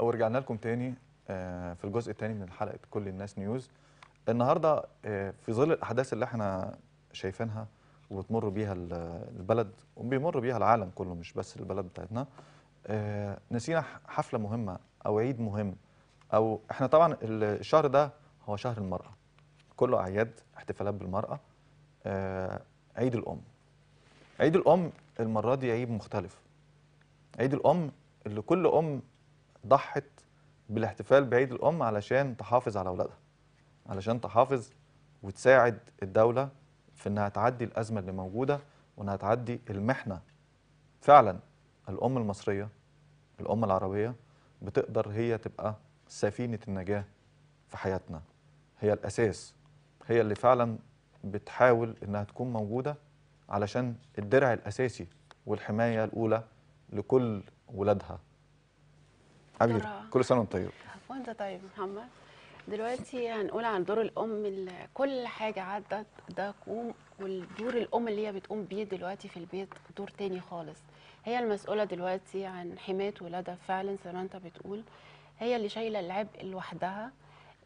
او رجعنا لكم تاني آه، في الجزء الثاني من حلقه كل الناس نيوز النهارده آه، في ظل الاحداث اللي احنا شايفينها وبتمر بيها البلد وبيمر بيها العالم كله مش بس البلد بتاعتنا آه، نسينا حفله مهمه او عيد مهم او احنا طبعا الشهر ده هو شهر المراه كله اعياد احتفالات بالمراه عيد الام عيد الام المره دي عيد مختلف عيد الام اللي كل ام ضحت بالاحتفال بعيد الام علشان تحافظ على اولادها علشان تحافظ وتساعد الدوله في انها تعدي الازمه اللي موجوده وانها تعدي المحنه فعلا الام المصريه الام العربيه بتقدر هي تبقى سفينه النجاه في حياتنا هي الاساس هي اللي فعلا بتحاول انها تكون موجوده علشان الدرع الاساسي والحمايه الاولى لكل ولادها حبيبي كل سنه وانت طيب وانت طيب محمد دلوقتي هنقول عن دور الام اللي كل حاجه عدت ده قوم والدور الام اللي هي بتقوم بيه دلوقتي في البيت دور تاني خالص هي المسؤوله دلوقتي عن حمايه ولادها فعلا زي ما انت بتقول هي اللي شايله العبء لوحدها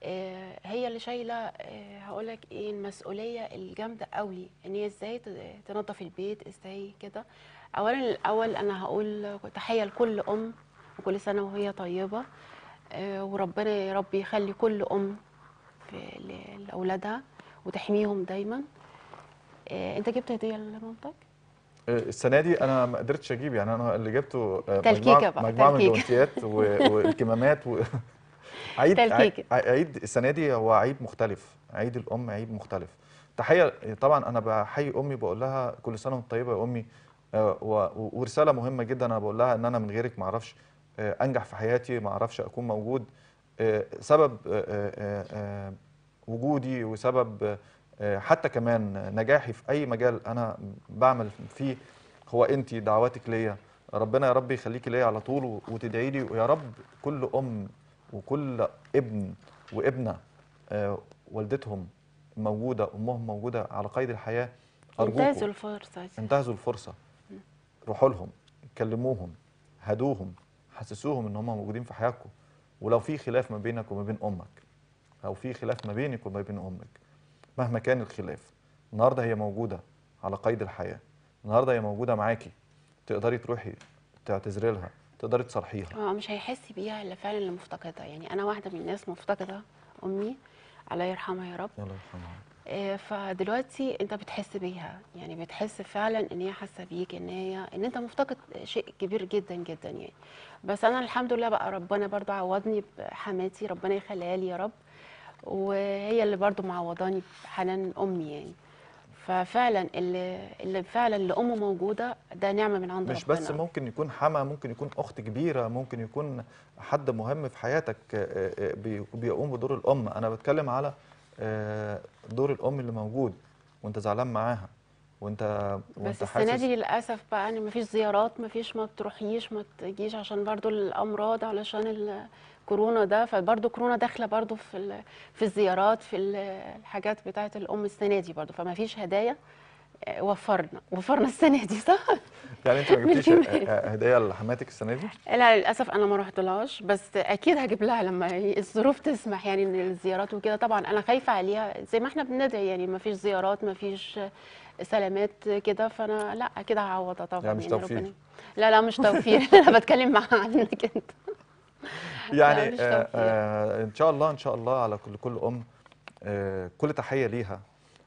آه، هي اللي شايله آه، هقول لك ايه المسؤوليه الجامده قوي ان هي ازاي تنظف البيت ازاي كده اولا الاول انا هقول تحيه لكل ام وكل سنه وهي طيبه آه، وربنا يا رب يخلي كل ام لاولادها وتحميهم دايما آه، انت جبت هديه لمامتك آه، السنه دي انا ما قدرتش اجيب يعني انا اللي جبته تلكيكة بقى. مجموعة من الجوانتيات والكمامات و... عيد تلكيكة. عيد السنه دي هو عيد مختلف عيد الام عيد مختلف تحيه طبعا انا بحيي امي بقول لها كل سنه وانت طيبه يا امي ورساله مهمه جدا انا بقول لها ان انا من غيرك ما اعرفش آه، انجح في حياتي ما اعرفش اكون موجود آه، سبب آه، وجودي وسبب حتى كمان نجاحي في اي مجال انا بعمل فيه هو انت دعواتك ليا ربنا يا رب يخليكي ليا على طول وتدعي لي ويا رب كل ام وكل ابن وابنه والدتهم موجوده امهم موجوده على قيد الحياه أرجوكم انتهزوا الفرصه انتهزوا الفرصه روحوا لهم كلموهم هدوهم حسسوهم ان هم موجودين في حياتكم ولو في خلاف ما بينك وما بين امك او في خلاف ما بينك وما بين امك مهما كان الخلاف النهارده هي موجوده على قيد الحياه النهارده هي موجوده معاكي تقدري تروحي تعتذري لها تقدري تصرحيها اه مش هيحس بيها الا فعلا اللي مفتقدها يعني انا واحده من الناس مفتقده امي الله يرحمها يا رب الله يرحمها آه، فدلوقتي انت بتحس بيها يعني بتحس فعلا ان هي حاسه بيك ان هي ان انت مفتقد شيء كبير جدا جدا يعني بس انا الحمد لله بقى ربنا برضو عوضني بحماتي ربنا يخليها لي يا رب وهي اللي برضو معوضاني بحنان امي يعني ففعلا اللي اللي فعلا اللي امه موجوده ده نعمه من عند مش ربنا مش بس ممكن يكون حما ممكن يكون اخت كبيره ممكن يكون حد مهم في حياتك آه، آه، بيقوم بدور الام انا بتكلم على دور الام اللي موجود وانت زعلان معاها وانت وانت بس السنه دي للاسف بقى ان يعني مفيش زيارات مفيش ما بتروحيش ما تجيش عشان برضو الامراض علشان الكورونا ده فبرضو كورونا داخله برضو في في الزيارات في الحاجات بتاعه الام السنه دي برضو فمفيش هدايا وفرنا وفرنا السنه دي صح يعني انت ما جبتيش هديه لحماتك السنه دي لا للاسف انا ما رحتلهاش بس اكيد هجيب لها لما الظروف تسمح يعني من الزيارات وكده طبعا انا خايفه عليها زي ما احنا بندعي يعني ما فيش زيارات ما فيش سلامات كده فانا لا اكيد هعوضها طبعا يعني مش يعني توفير لا لا مش توفير انا بتكلم معاها عنك انت يعني آه آه ان شاء الله ان شاء الله على كل كل ام آه كل تحيه ليها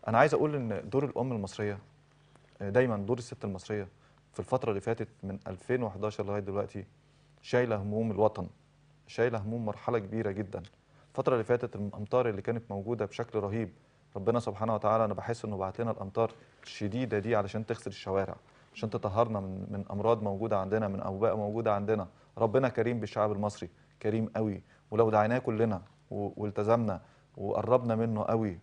انا عايز اقول ان دور الام المصريه آه، دايما دور الست المصريه في الفتره اللي فاتت من 2011 لغايه دلوقتي شايله هموم الوطن شايله هموم مرحله كبيره جدا الفتره اللي فاتت الامطار اللي كانت موجوده بشكل رهيب ربنا سبحانه وتعالى انا بحس انه بعت لنا الامطار الشديده دي علشان تغسل الشوارع عشان تطهرنا من من امراض موجوده عندنا من اوباء موجوده عندنا ربنا كريم بالشعب المصري كريم قوي ولو دعيناه كلنا والتزمنا وقربنا منه قوي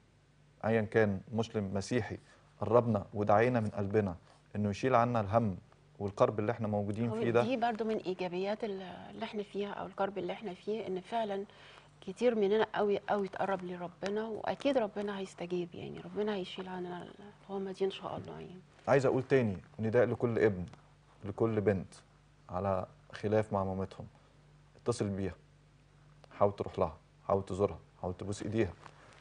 ايا كان مسلم مسيحي قربنا ودعينا من قلبنا انه يشيل عنا الهم والكرب اللي احنا موجودين فيه ده دي برضو من ايجابيات اللي احنا فيها او الكرب اللي احنا فيه ان فعلا كتير مننا قوي قوي تقرب لربنا واكيد ربنا هيستجيب يعني ربنا هيشيل عنا الهمه دي ان شاء الله يعني عايز اقول تاني نداء لكل ابن لكل بنت على خلاف مع مامتهم اتصل بيها حاول تروح لها حاول تزورها حاول تبوس ايديها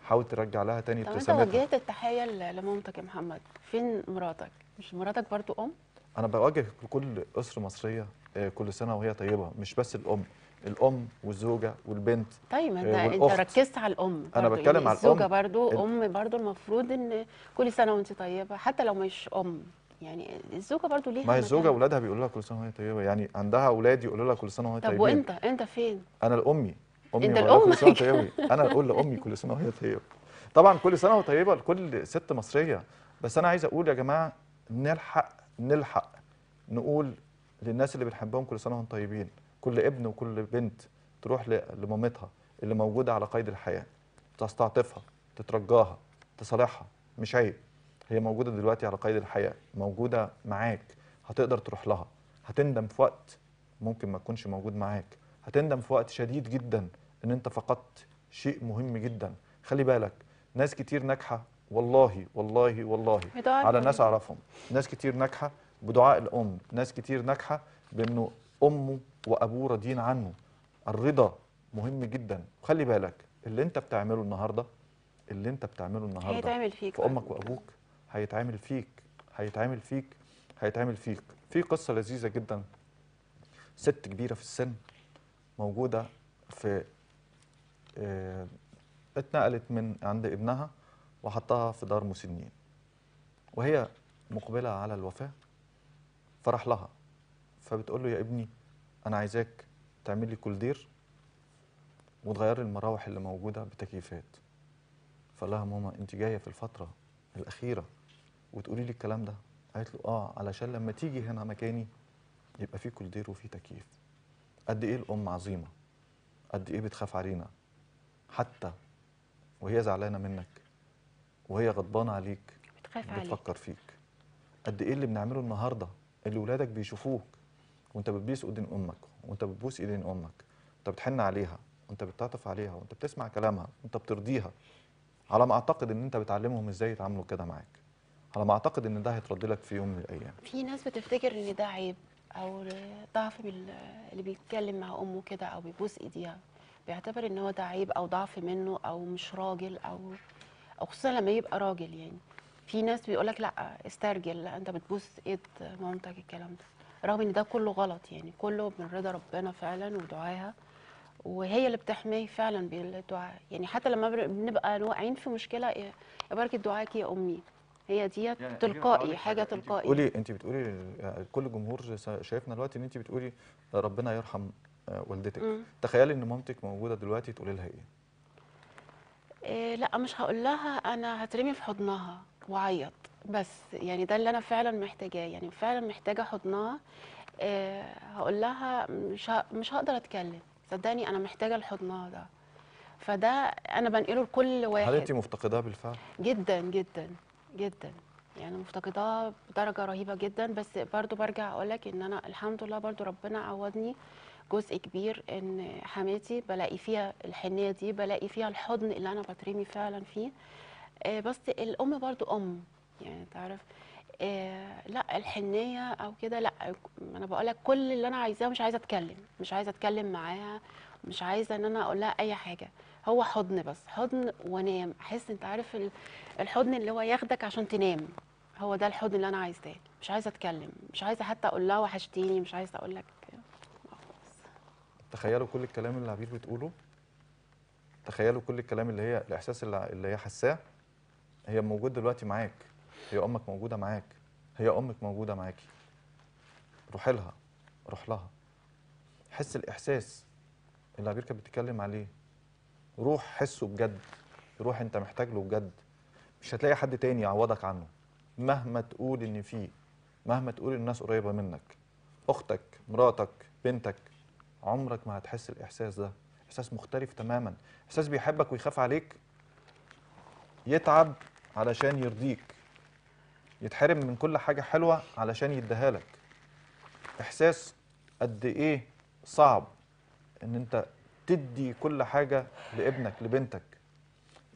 حاول ترجع لها تاني ابتسامتها طب انت وجهت التحيه لمامتك يا محمد فين مراتك مش مراتك برضو ام انا بوجه لكل اسره مصريه آه، كل سنه وهي طيبه مش بس الام الام والزوجه والبنت طيب آه، انت انت ركزت على الام انا بتكلم يعني على الام الزوجه برضو ال... ام برضو المفروض ان كل سنه وانت طيبه حتى لو مش ام يعني الزوجه برضو ليها ما هي الزوجه اولادها بيقولوا لها كل سنه وهي طيبه يعني عندها اولاد يقولوا لها كل سنه وهي طيبه طب وانت انت فين انا لامي امي انت الام طيبه انا اقول لامي كل سنه وهي طيبه طبعا كل سنه وطيبه لكل ست مصريه بس انا عايز اقول يا جماعه نلحق نلحق نقول للناس اللي بنحبهم كل سنه وهم طيبين كل ابن وكل بنت تروح لمامتها اللي موجوده على قيد الحياه تستعطفها تترجاها تصالحها مش عيب هي موجوده دلوقتي على قيد الحياه موجوده معاك هتقدر تروح لها هتندم في وقت ممكن ما تكونش موجود معاك هتندم في وقت شديد جدا ان انت فقدت شيء مهم جدا خلي بالك ناس كتير ناجحه والله والله والله على ناس اعرفهم ناس كتير ناجحه بدعاء الام ناس كتير ناجحه بانه امه وابوه راضيين عنه الرضا مهم جدا خلي بالك اللي انت بتعمله النهارده اللي انت بتعمله النهارده هيتعمل فيك في امك وابوك هيتعمل فيك هيتعمل فيك هيتعمل فيك في قصه لذيذه جدا ست كبيره في السن موجوده في آه، اتنقلت من عند ابنها وحطها في دار مسنين وهي مقبله على الوفاه فراح لها فبتقول له يا ابني انا عايزاك تعمل لي كولدير وتغير المراوح اللي موجوده بتكييفات فقال لها ماما انت جايه في الفتره الاخيره وتقولي لي الكلام ده قالت له اه علشان لما تيجي هنا مكاني يبقى في كولدير وفي تكييف قد ايه الام عظيمه قد ايه بتخاف علينا حتى وهي زعلانه منك وهي غضبانه عليك بتخاف عليك بتفكر فيك قد ايه اللي بنعمله النهارده اللي ولادك بيشوفوك وانت بتبيس ايدين امك وانت بتبوس ايدين امك وانت بتحن عليها وانت بتعطف عليها وانت بتسمع كلامها وانت بترضيها على ما اعتقد ان انت بتعلمهم ازاي يتعاملوا كده معاك على ما اعتقد ان ده هيترد لك في يوم من الايام في ناس بتفتكر ان ده عيب او ضعف اللي بيتكلم مع امه كده او بيبوس ايديها بيعتبر ان هو ده عيب او ضعف منه او مش راجل او او خصوصا لما يبقى راجل يعني في ناس بيقول لك لا استرجل لا انت بتبوس ايد مامتك الكلام ده رغم ان ده كله غلط يعني كله من رضا ربنا فعلا ودعاها وهي اللي بتحميه فعلا بالدعاء يعني حتى لما بنبقى واقعين في مشكله يا بركه دعائك يا امي هي ديت يعني تلقائي حاجه تلقائي بتقولي انت بتقولي كل الجمهور شايفنا دلوقتي ان انت بتقولي ربنا يرحم آه، والدتك تخيلي ان مامتك موجوده دلوقتي تقولي لها إيه؟, ايه لا مش هقول لها انا هترمي في حضنها واعيط بس يعني ده اللي انا فعلا محتاجاه يعني فعلا محتاجه حضنها آه، هقول لها مش مش هقدر اتكلم صدقني انا محتاجه لحضنها ده فده انا بنقله لكل واحد هل انت مفتقداه بالفعل جدا جدا جدا يعني مفتقداه بدرجه رهيبه جدا بس برضو برجع اقول لك ان انا الحمد لله برضو ربنا عوضني جزء كبير ان حماتي بلاقي فيها الحنيه دي بلاقي فيها الحضن اللي انا بترمي فعلا فيه آه، بس الام برضو ام يعني تعرف آه، لا الحنيه او كده لا انا بقول لك كل اللي انا عايزاه مش عايزه اتكلم مش عايزه اتكلم معاها مش عايزه ان انا اقول لها اي حاجه هو حضن بس حضن وانام احس انت عارف الحضن اللي هو ياخدك عشان تنام هو ده الحضن اللي انا عايزاه مش عايزه اتكلم مش عايزه حتى اقول لها وحشتيني مش عايزه اقول لك تخيلوا كل الكلام اللي عبير بتقوله تخيلوا كل الكلام اللي هي الاحساس اللي, اللي هي حاساه هي موجود دلوقتي معاك هي امك موجوده معاك هي امك موجوده معاكي روح لها روح لها حس الاحساس اللي عبير كانت بتتكلم عليه روح حسه بجد روح انت محتاج له بجد مش هتلاقي حد تاني يعوضك عنه مهما تقول ان فيه مهما تقول الناس قريبه منك اختك مراتك بنتك عمرك ما هتحس الاحساس ده احساس مختلف تماما احساس بيحبك ويخاف عليك يتعب علشان يرضيك يتحرم من كل حاجه حلوه علشان يديها لك احساس قد ايه صعب ان انت تدي كل حاجه لابنك لبنتك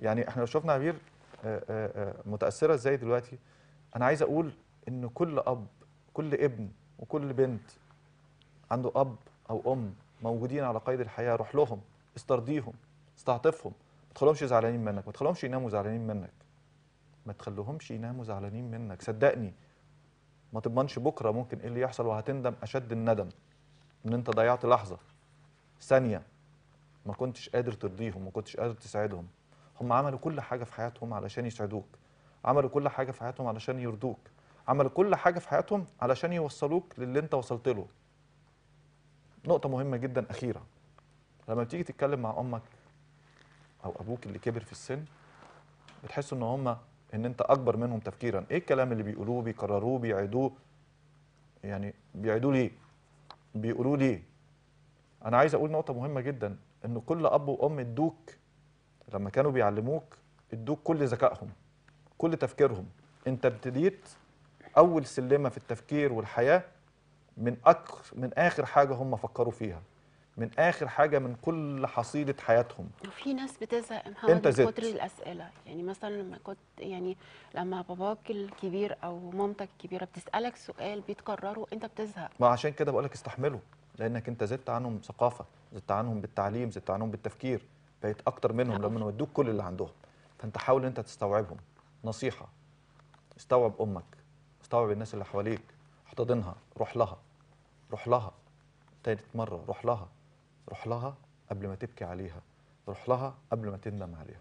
يعني احنا لو شفنا عبير آه، آه، آه، متاثره ازاي دلوقتي انا عايز اقول ان كل اب كل ابن وكل بنت عنده اب او ام موجودين على قيد الحياه روح لهم استرضيهم استعطفهم ما تخليهمش زعلانين منك ما تخليهمش يناموا زعلانين منك ما تخليهمش يناموا زعلانين منك صدقني ما تضمنش بكره ممكن ايه اللي يحصل وهتندم اشد الندم ان انت ضيعت لحظه ثانيه ما كنتش قادر ترضيهم ما كنتش قادر تساعدهم هم عملوا كل حاجه في حياتهم علشان يسعدوك عملوا كل حاجه في حياتهم علشان يرضوك عملوا كل حاجه في حياتهم علشان يوصلوك للي انت وصلت له نقطة مهمة جدا أخيرة لما بتيجي تتكلم مع أمك أو أبوك اللي كبر في السن بتحس إن هما إن أنت أكبر منهم تفكيرا إيه الكلام اللي بيقولوه بيكرروه بيعيدوه يعني بيعيدوه ليه بيقولوه ليه أنا عايز أقول نقطة مهمة جدا إن كل أب وأم ادوك لما كانوا بيعلموك ادوك كل ذكائهم كل تفكيرهم أنت ابتديت أول سلمة في التفكير والحياة من أكر من آخر حاجة هم فكروا فيها من اخر حاجه من كل حصيله حياتهم وفي ناس بتزهق محمد انت من كتر الاسئله يعني مثلا لما كنت يعني لما باباك الكبير او مامتك الكبيره بتسالك سؤال بيتكرره انت بتزهق ما عشان كده بقول لك استحمله لانك انت زدت عنهم ثقافه زدت عنهم بالتعليم زدت عنهم بالتفكير بقيت اكتر منهم لما نودوك كل اللي عندهم فانت حاول انت تستوعبهم نصيحه استوعب امك استوعب الناس اللي حواليك احتضنها روح لها روح لها تالت مرة روح لها روح لها قبل ما تبكي عليها روح لها قبل ما تندم عليها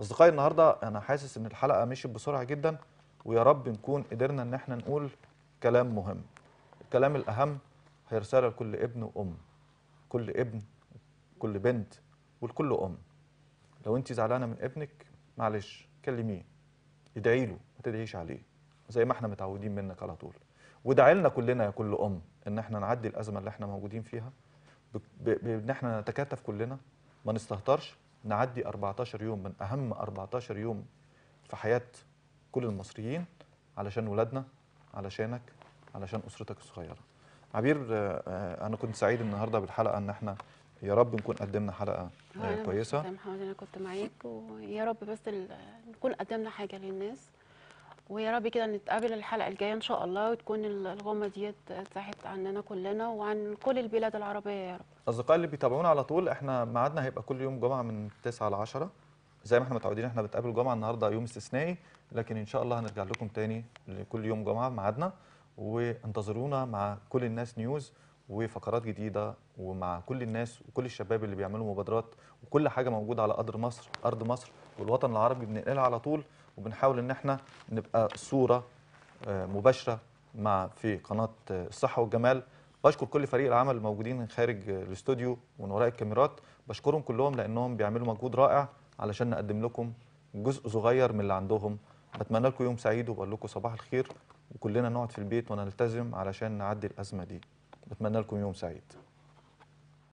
أصدقائي النهاردة أنا حاسس إن الحلقة مشيت بسرعة جدا ويا رب نكون قدرنا إن احنا نقول كلام مهم الكلام الأهم هي رسالة لكل ابن وأم كل ابن كل بنت ولكل أم لو أنت زعلانة من ابنك معلش كلميه ادعي له ما تدعيش عليه زي ما احنا متعودين منك على طول وادعي لنا كلنا يا كل ام ان احنا نعدي الازمه اللي احنا موجودين فيها بان احنا نتكاتف كلنا ما نستهترش نعدي 14 يوم من اهم 14 يوم في حياه كل المصريين علشان ولادنا علشانك علشان اسرتك الصغيره عبير آه، آه، انا كنت سعيد النهارده بالحلقه ان احنا يا رب نكون قدمنا حلقه آه، كويسه انا كنت معاك ويا رب بس نكون قدمنا حاجه للناس ويا رب كده نتقابل الحلقه الجايه ان شاء الله وتكون الغمه ديت اتسحبت عننا كلنا وعن كل البلاد العربيه يا رب. اصدقائي اللي بيتابعونا على طول احنا ميعادنا هيبقى كل يوم جمعه من 9 ل 10 زي ما احنا متعودين احنا بنتقابل جمعه النهارده يوم استثنائي لكن ان شاء الله هنرجع لكم تاني لكل يوم جمعه ميعادنا وانتظرونا مع كل الناس نيوز وفقرات جديده ومع كل الناس وكل الشباب اللي بيعملوا مبادرات وكل حاجه موجوده على قدر مصر ارض مصر والوطن العربي بننقلها على طول وبنحاول ان احنا نبقى صوره آه، مباشره مع في قناه آه، الصحه والجمال بشكر كل فريق العمل الموجودين خارج الاستوديو ومن وراء الكاميرات بشكرهم كلهم لانهم بيعملوا مجهود رائع علشان نقدم لكم جزء صغير من اللي عندهم بتمنى لكم يوم سعيد وبقول لكم صباح الخير وكلنا نقعد في البيت ونلتزم علشان نعدي الازمه دي بتمنى لكم يوم سعيد